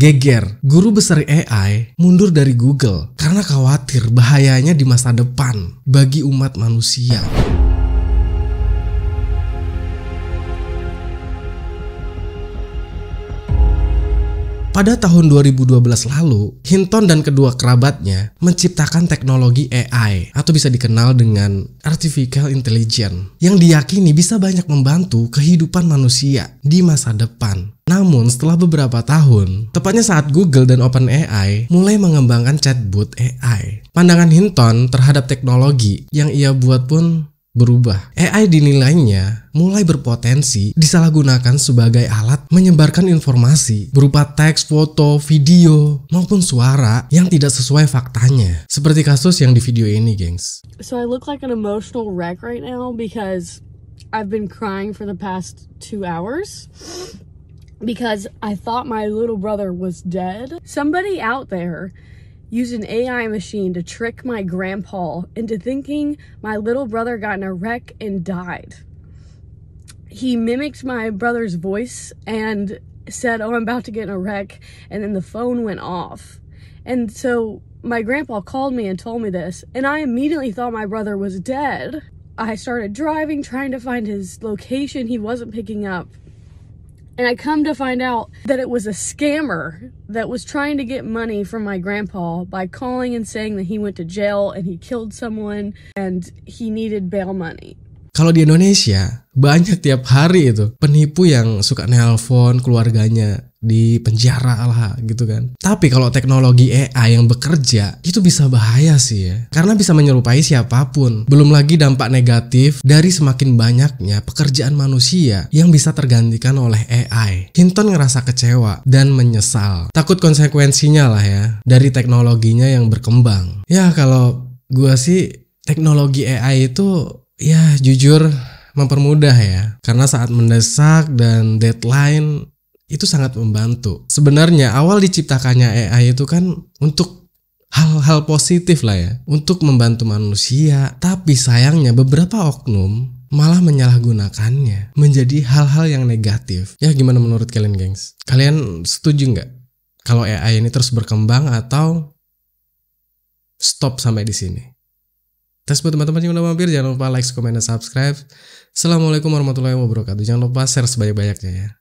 Geger, guru besar AI mundur dari Google karena khawatir bahayanya di masa depan bagi umat manusia. Pada tahun 2012 lalu, Hinton dan kedua kerabatnya menciptakan teknologi AI atau bisa dikenal dengan Artificial Intelligence yang diyakini bisa banyak membantu kehidupan manusia di masa depan. Namun setelah beberapa tahun, tepatnya saat Google dan OpenAI mulai mengembangkan chatbot AI, pandangan Hinton terhadap teknologi yang ia buat pun berubah. AI dinilainya mulai berpotensi disalahgunakan sebagai alat menyebarkan informasi berupa teks, foto, video, maupun suara yang tidak sesuai faktanya. Seperti kasus yang di video ini, gengs. So I look like an emotional wreck right now because I've been crying for the past two hours. Because I thought my little brother was dead. Somebody out there used an AI machine to trick my grandpa into thinking my little brother got in a wreck and died. He mimicked my brother's voice and said, Oh, I'm about to get in a wreck. And then the phone went off. And so my grandpa called me and told me this, and I immediately thought my brother was dead. I started driving, trying to find his location. He wasn't picking up. And I come to find out that it was a scammer that was trying to get money from my grandpa by calling and saying that he went to jail and he killed someone and he needed bail money. Kalau di Indonesia, banyak tiap hari itu penipu yang suka nelpon keluarganya di penjara lah gitu kan. Tapi kalau teknologi AI yang bekerja itu bisa bahaya sih ya. Karena bisa menyerupai siapapun. Belum lagi dampak negatif dari semakin banyaknya pekerjaan manusia yang bisa tergantikan oleh AI. Hinton ngerasa kecewa dan menyesal. Takut konsekuensinya lah ya dari teknologinya yang berkembang. Ya kalau gua sih teknologi AI itu ya jujur mempermudah ya karena saat mendesak dan deadline itu sangat membantu. Sebenarnya awal diciptakannya AI itu kan untuk hal-hal positif lah ya, untuk membantu manusia. Tapi sayangnya beberapa oknum malah menyalahgunakannya menjadi hal-hal yang negatif. Ya gimana menurut kalian, gengs? Kalian setuju nggak kalau AI ini terus berkembang atau stop sampai di sini? Terus buat teman-teman yang udah mampir, jangan lupa like, comment, dan subscribe. Assalamualaikum warahmatullahi wabarakatuh. Jangan lupa share sebanyak-banyaknya ya.